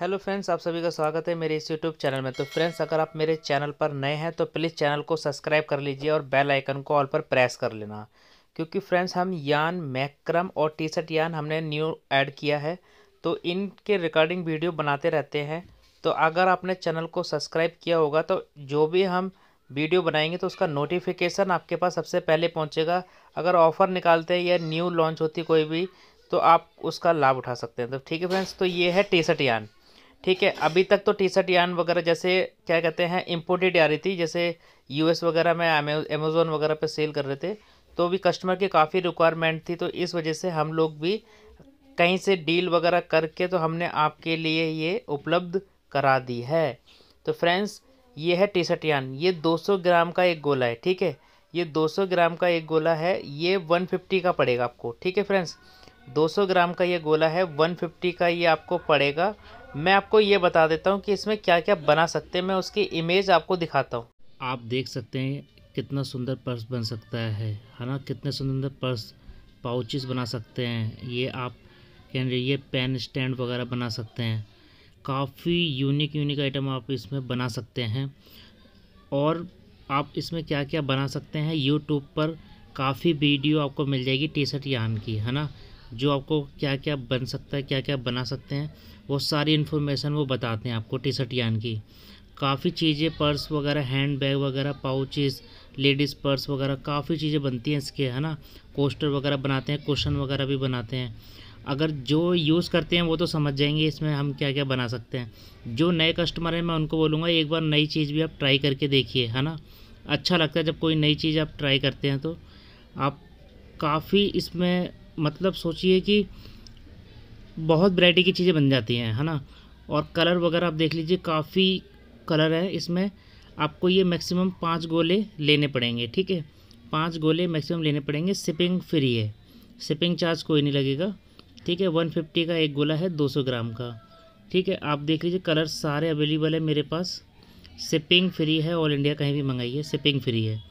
hello friends आप सभी का स्वागत है मेरे इस यूट्यूब चैनल में तो फ्रेंड्स अगर आप मेरे चैनल पर नए हैं तो प्लीज़ चैनल को सब्सक्राइब कर लीजिए और बेल आइकन को ऑल पर प्रेस कर लेना क्योंकि फ्रेंड्स हम यान मैक्रम और टी शर्ट यान हमने न्यू ऐड किया है तो इनके रिकॉर्डिंग वीडियो बनाते रहते हैं तो अगर आपने चैनल को सब्सक्राइब किया होगा तो जो भी हम वीडियो बनाएंगे तो उसका नोटिफिकेशन आपके पास सबसे पहले पहुँचेगा अगर ऑफ़र निकालते हैं या न्यू लॉन्च होती कोई भी तो आप उसका लाभ उठा सकते हैं तो ठीक है फ्रेंड्स तो ये है टी शर्ट यान ठीक है अभी तक तो टी शर्ट यान वगैरह जैसे क्या कहते हैं इम्पोर्टेड आ रही थी जैसे यूएस वगैरह में अमेजोन वगैरह पे सेल कर रहे थे तो भी कस्टमर की काफ़ी रिक्वायरमेंट थी तो इस वजह से हम लोग भी कहीं से डील वगैरह करके तो हमने आपके लिए ये उपलब्ध करा दी है तो फ्रेंड्स ये है टी शर्ट यान ये 200 ग्राम का एक गोला है ठीक है ये 200 ग्राम का एक गोला है ये 150 का पड़ेगा आपको ठीक है फ्रेंड्स 200 ग्राम का ये गोला है 150 का ये आपको पड़ेगा मैं आपको ये बता देता हूँ कि इसमें क्या क्या बना सकते हैं मैं उसकी इमेज आपको दिखाता हूँ आप देख सकते हैं कितना सुंदर पर्स बन सकता है है ना कितने सुंदर पर्स पाउचेस बना सकते हैं ये आप कह ये पेन स्टैंड वगैरह बना सकते हैं काफ़ी यूनिक यूनिक आइटम आप इसमें बना सकते हैं और आप इसमें क्या क्या बना सकते हैं यूट्यूब पर काफ़ी वीडियो आपको मिल जाएगी टी शर्ट यान की है ना जो आपको क्या क्या बन सकता है क्या क्या बना सकते हैं वो सारी इन्फॉर्मेशन वो बताते हैं आपको टी शर्ट यान की काफ़ी चीज़ें पर्स वगैरह हैंड बैग वगैरह पाउचेज़ लेडीज़ पर्स वगैरह काफ़ी चीज़ें बनती हैं इसके है ना कोस्टर वगैरह बनाते हैं क्वेश्चन वगैरह भी बनाते हैं अगर जो यूज़ करते हैं वो तो समझ जाएंगे इसमें हम क्या क्या बना सकते हैं जो नए कस्टमर हैं मैं उनको बोलूँगा एक बार नई चीज़ भी आप ट्राई करके देखिए है ना अच्छा लगता है जब कोई नई चीज़ आप ट्राई करते हैं तो आप काफ़ी इसमें मतलब सोचिए कि बहुत वैरायटी की चीज़ें बन जाती हैं है ना और कलर वगैरह आप देख लीजिए काफ़ी कलर है इसमें आपको ये मैक्सिमम पाँच गोले लेने पड़ेंगे ठीक है पाँच गोले मैक्सिमम लेने पड़ेंगे सिपिंग फ्री है शिपिंग चार्ज कोई नहीं लगेगा ठीक है वन फिफ्टी का एक गोला है दो सौ ग्राम का ठीक है आप देख लीजिए कलर सारे अवेलेबल है मेरे पास सिपिंग फ्री है ऑल इंडिया कहीं भी मंगाइए सिपिंग फ्री है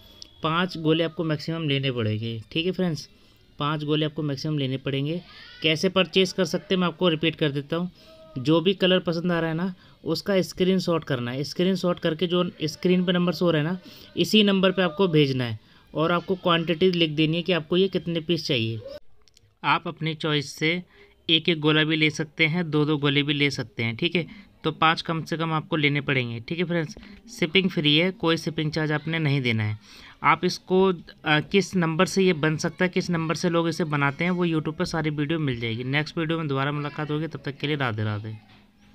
पाँच गोले आपको मैक्सिमम लेने पड़ेंगे ठीक है फ्रेंड्स पाँच गोले आपको मैक्सिमम लेने पड़ेंगे कैसे परचेस कर सकते हैं मैं आपको रिपीट कर देता हूँ जो भी कलर पसंद आ रहा है ना उसका स्क्रीन शॉट करना है स्क्रीन शॉट करके जो स्क्रीन पर नंबर शो रहा है ना इसी नंबर पर आपको भेजना है और आपको क्वान्टिटी लिख देनी है कि आपको ये कितने पीस चाहिए आप अपनी चॉइस से एक एक गोला भी ले सकते हैं दो दो गोले भी ले सकते हैं ठीक है तो पाँच कम से कम आपको लेने पड़ेंगे ठीक है फ्रेंड्स शिपिंग फ्री है कोई शिपिंग चार्ज आपने नहीं देना है आप इसको आ, किस नंबर से ये बन सकता है किस नंबर से लोग इसे बनाते हैं वो यूट्यूब पर सारी वीडियो मिल जाएगी नेक्स्ट वीडियो में दोबारा मुलाकात होगी तब तक के लिए राधे राधे